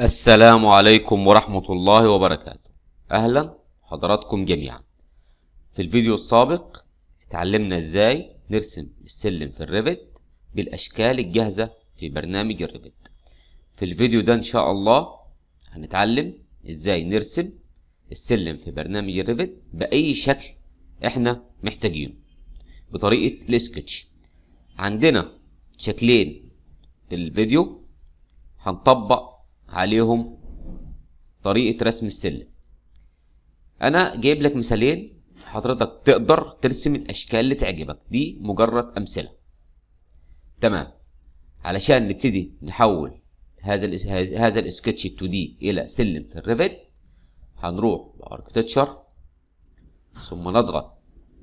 السلام عليكم ورحمة الله وبركاته أهلا حضراتكم جميعا في الفيديو السابق اتعلمنا ازاي نرسم السلم في الريفت بالأشكال الجاهزة في برنامج الريفت في الفيديو ده إن شاء الله هنتعلم ازاي نرسم السلم في برنامج الريفت بأي شكل احنا محتاجينه بطريقة السكتش عندنا شكلين في الفيديو هنطبق عليهم طريقة رسم السلم أنا جايب لك مثالين حضرتك تقدر ترسم الأشكال اللي تعجبك دي مجرد أمثلة تمام علشان نبتدي نحول هذا هذا السكتش 2 دي إلى سلم في الريفت هنروح لاركتشر ثم نضغط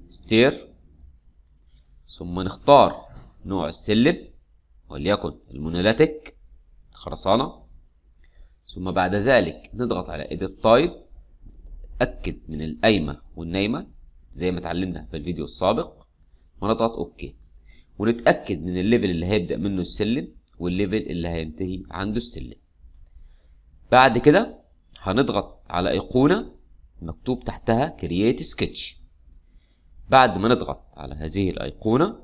ستير ثم نختار نوع السلم وليكن المونوليتك خرسانة ثم بعد ذلك نضغط على edit type أكد من القايمة والنايمة زي ما اتعلمنا في الفيديو السابق ونضغط اوكي ونتأكد من الليفل اللي هيبدأ منه السلم والليفل اللي هينتهي عنده السلم بعد كده هنضغط على أيقونة مكتوب تحتها create sketch بعد ما نضغط على هذه الأيقونة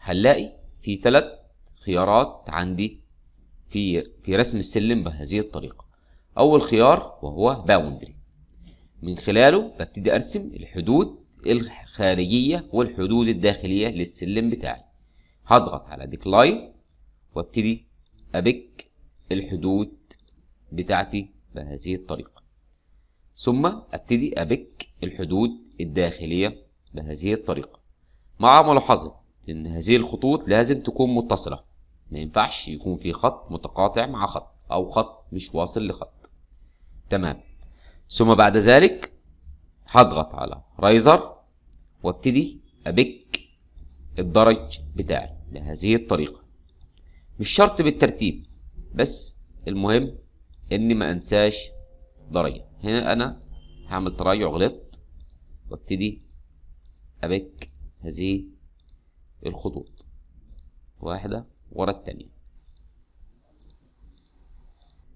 هنلاقي في ثلاث خيارات عندي في في رسم السلم بهذه الطريقة أول خيار وهو باوندري من خلاله ببتدي أرسم الحدود الخارجية والحدود الداخلية للسلم بتاعي هضغط على ديكلاين وابتدي أبك الحدود بتاعتي بهذه الطريقة ثم ابتدي أبك الحدود الداخلية بهذه الطريقة مع ملاحظة إن هذه الخطوط لازم تكون متصلة ما ينفعش يكون في خط متقاطع مع خط او خط مش واصل لخط تمام ثم بعد ذلك هضغط على رايزر وابتدي ابك الدرج بتاعي بهذه الطريقه مش شرط بالترتيب بس المهم اني ما انساش درجه هنا انا هعمل تراجع غلط وابتدي ابك هذه الخطوط واحده ورا التانية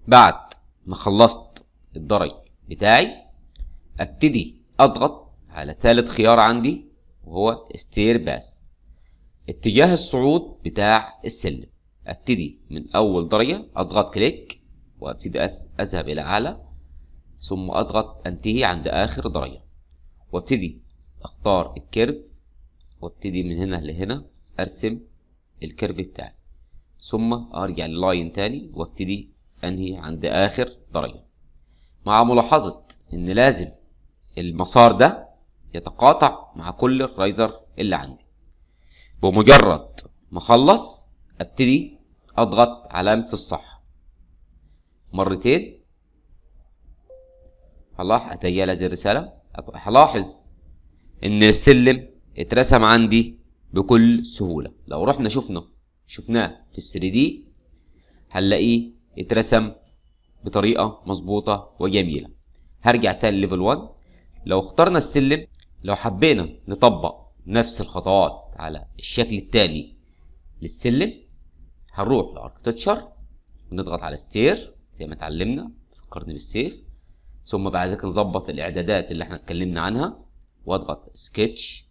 بعد ما خلصت الدرج بتاعي ابتدي اضغط على ثالث خيار عندي وهو ستير باس اتجاه الصعود بتاع السلم ابتدي من اول درجة اضغط كليك وابتدي أس اذهب الى اعلى ثم اضغط انتهي عند اخر درجة وابتدي اختار الكيرف وابتدي من هنا لهنا ارسم الكيرف بتاعي ثم ارجع للاين تاني وابتدي انهي عند اخر درجه مع ملاحظه ان لازم المسار ده يتقاطع مع كل الرايزر اللي عندي بمجرد ما اخلص ابتدي اضغط علامه الصح مرتين هلاحظ اتيال هذه الرساله هلاحظ ان السلم اترسم عندي بكل سهوله لو رحنا شفنا شفناه في ال 3 دي هنلاقيه اترسم بطريقه مظبوطه وجميله هرجع تاني ليفل 1 لو اخترنا السلم لو حبينا نطبق نفس الخطوات على الشكل التاني للسلم هنروح لاركتشر ونضغط على ستير زي ما اتعلمنا فكرني بالسيف ثم بعد ذلك نظبط الاعدادات اللي احنا اتكلمنا عنها واضغط سكتش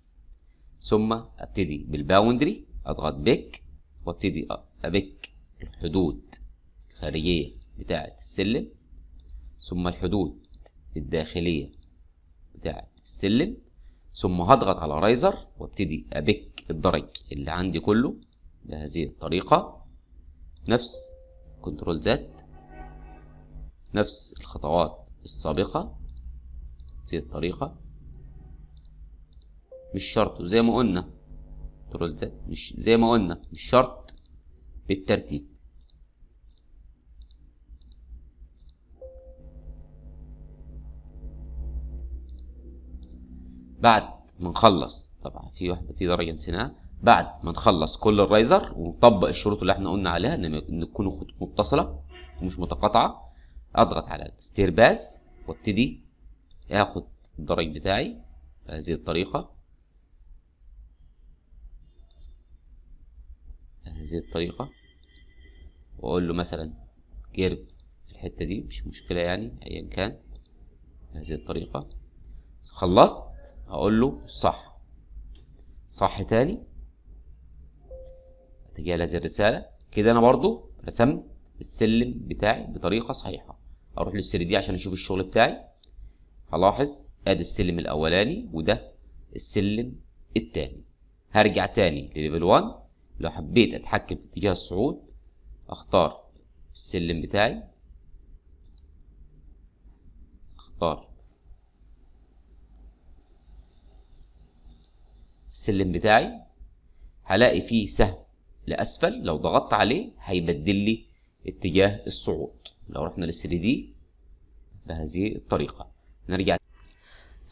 ثم ابتدي بالباوندري اضغط بيك وابتدي ابك الحدود الخارجيه بتاعه السلم ثم الحدود الداخليه بتاعه السلم ثم هضغط على رايزر وابتدي ابك الدرج اللي عندي كله بهذه الطريقه نفس كنترول زد نفس الخطوات السابقه بهذه الطريقه مش شرط زي ما قلنا كنترول زد مش زي ما قلنا مش شرط بالترتيب بعد ما نخلص طبعا في واحده في درجه نسيناها بعد ما نخلص كل الرايزر ونطبق الشروط اللي احنا قلنا عليها ان تكون متصله ومش متقاطعه اضغط على الستير باس وابتدي اخد الدرج بتاعي بهذه الطريقه بهذه الطريقة واقول له مثلا جرب الحتة دي مش مشكلة يعني ايا كان بهذه الطريقة خلصت اقول له صح صح تاني هتجي على هذه الرسالة كده انا برضو رسمت السلم بتاعي بطريقة صحيحة اروح للسير دي عشان اشوف الشغل بتاعي هلاحظ ادي السلم الاولاني وده السلم التاني هرجع تاني لليفل 1 لو حبيت اتحكم في اتجاه الصعود اختار السلم بتاعي اختار السلم بتاعي هلاقي فيه سهم لاسفل لو ضغطت عليه هيبدل لي اتجاه الصعود لو رحنا لل 3 دي بهذه الطريقه نرجع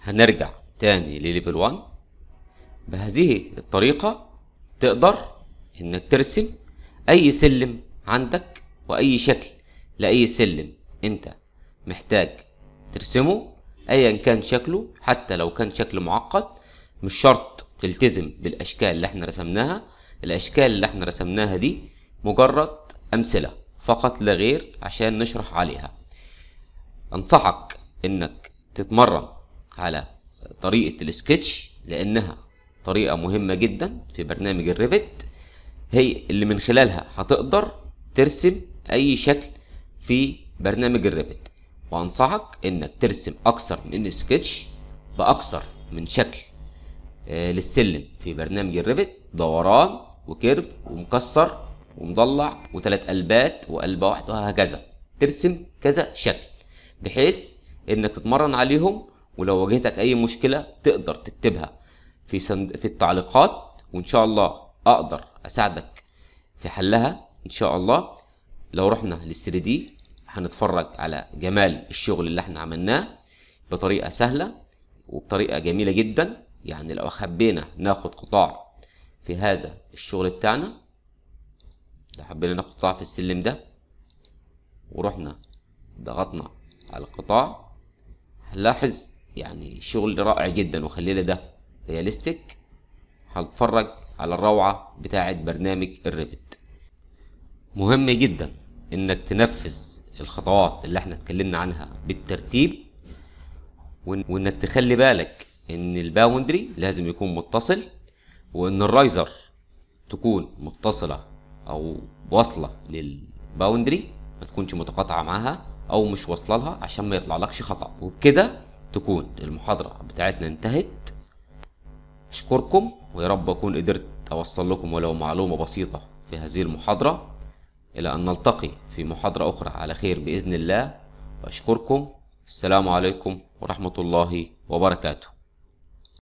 هنرجع تاني لليفل 1 بهذه الطريقه تقدر انك ترسم اي سلم عندك واي شكل لاي سلم انت محتاج ترسمه ايا كان شكله حتى لو كان شكل معقد مش شرط تلتزم بالاشكال اللي احنا رسمناها الاشكال اللي احنا رسمناها دي مجرد امثله فقط لا غير عشان نشرح عليها انصحك انك تتمرن على طريقه السكتش لانها طريقه مهمه جدا في برنامج الريفت هي اللي من خلالها هتقدر ترسم اي شكل في برنامج الريفت وانصحك انك ترسم اكثر من سكتش باكثر من شكل آه، للسلم في برنامج الريفت دوران وكيرف ومكسر ومضلع وثلاث قلبات وقلبه واحده وهكذا ترسم كذا شكل بحيث انك تتمرن عليهم ولو واجهتك اي مشكله تقدر تكتبها في في التعليقات وان شاء الله اقدر اساعدك في حلها ان شاء الله لو رحنا لل3 دي هنتفرج على جمال الشغل اللي احنا عملناه بطريقه سهله وبطريقه جميله جدا يعني لو حبينا ناخد قطاع في هذا الشغل بتاعنا لو حبينا ناخد قطاع في السلم ده ورحنا ضغطنا على القطاع هنلاحظ يعني شغل رائع جدا وخلينا ده رياليستيك هنتفرج على الروعة بتاعة برنامج الريفت مهم جدا انك تنفذ الخطوات اللي احنا اتكلمنا عنها بالترتيب وانك تخلي بالك ان الباوندري لازم يكون متصل وان الرايزر تكون متصلة او واصلة للباوندري ما تكونش متقاطعة معاها او مش واصلة لها عشان ما يطلع لكش خطأ وبكده تكون المحاضرة بتاعتنا انتهت اشكركم ويا رب أكون قدرت أوصل لكم ولو معلومة بسيطة في هذه المحاضرة إلى أن نلتقي في محاضرة أخرى على خير بإذن الله وأشكركم السلام عليكم ورحمة الله وبركاته